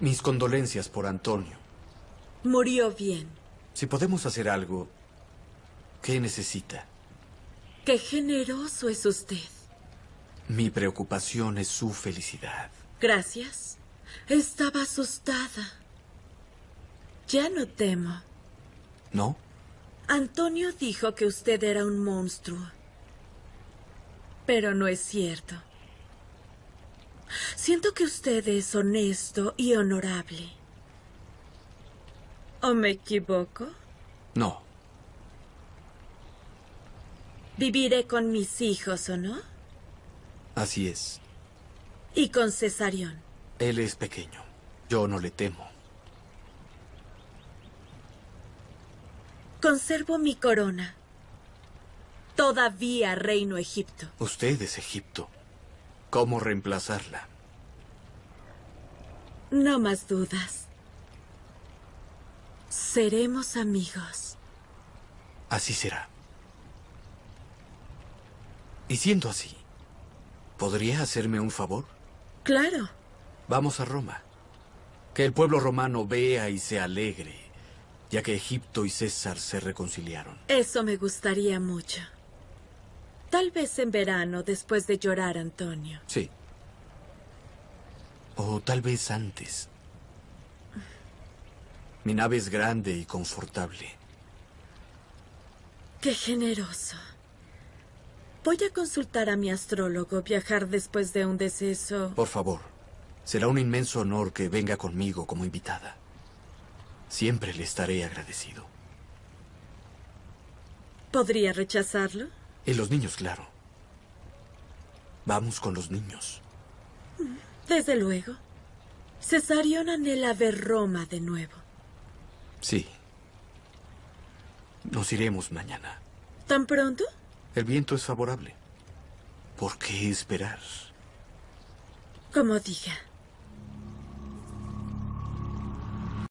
Mis condolencias por Antonio. Murió bien. Si podemos hacer algo, ¿qué necesita? Qué generoso es usted. Mi preocupación es su felicidad. Gracias. Estaba asustada. Ya no temo. ¿No? Antonio dijo que usted era un monstruo. Pero no es cierto. Siento que usted es honesto y honorable. ¿O me equivoco? No. Viviré con mis hijos, ¿o no? Así es. ¿Y con Cesarión? Él es pequeño. Yo no le temo. Conservo mi corona. Todavía reino Egipto. Usted es Egipto. ¿Cómo reemplazarla? No más dudas. Seremos amigos. Así será. Y siendo así, ¿podría hacerme un favor? Claro. Vamos a Roma. Que el pueblo romano vea y se alegre, ya que Egipto y César se reconciliaron. Eso me gustaría mucho. Tal vez en verano, después de llorar, Antonio. Sí. O tal vez antes. Mi nave es grande y confortable. Qué generoso. Voy a consultar a mi astrólogo viajar después de un deceso. Por favor, será un inmenso honor que venga conmigo como invitada. Siempre le estaré agradecido. ¿Podría rechazarlo? En los niños, claro. Vamos con los niños. Mm. Desde luego. Cesarion anhela ver Roma de nuevo. Sí. Nos iremos mañana. ¿Tan pronto? El viento es favorable. ¿Por qué esperar? Como diga.